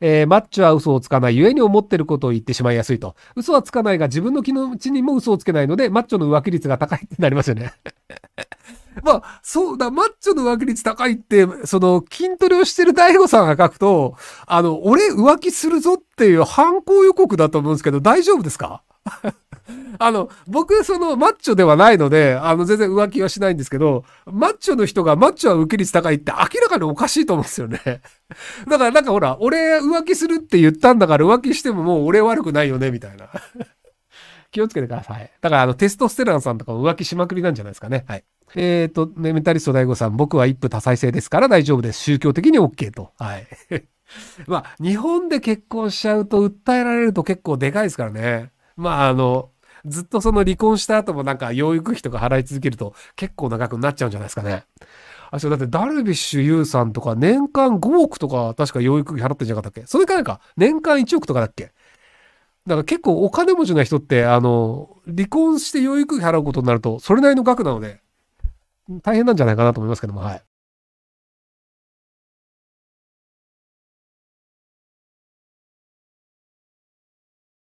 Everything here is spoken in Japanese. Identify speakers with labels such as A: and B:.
A: えー、マッチョは嘘をつかないゆえに思ってることを言ってしまいやすいと。嘘はつかないが自分の気のちにも嘘をつけないので、マッチョの浮気率が高いってなりますよね。まあ、そうだ、マッチョの浮気率高いって、その、筋トレをしてる大悟さんが書くと、あの、俺浮気するぞっていう犯行予告だと思うんですけど、大丈夫ですかあの、僕、その、マッチョではないので、あの、全然浮気はしないんですけど、マッチョの人がマッチョは受け率高いって明らかにおかしいと思うんですよね。だからなんかほら、俺浮気するって言ったんだから浮気してももう俺悪くないよね、みたいな。気をつけてください。だからあの、テストステランさんとか浮気しまくりなんじゃないですかね。はい。えっ、ー、と、ね、メタリスト大悟さん、僕は一夫多妻制ですから大丈夫です。宗教的に OK と。はい。まあ、日本で結婚しちゃうと訴えられると結構でかいですからね。まあ、あの、ずっとその離婚した後もなんか養育費とか払い続けると結構長くなっちゃうんじゃないですかね。あ、そう、だってダルビッシュ有さんとか年間5億とか確か養育費払ってんじゃなかったっけそれかなんか年間1億とかだっけだから結構お金持ちな人って、あの、離婚して養育費払うことになると、それなりの額なので、大変なんじゃないかなと思いますけども、はい。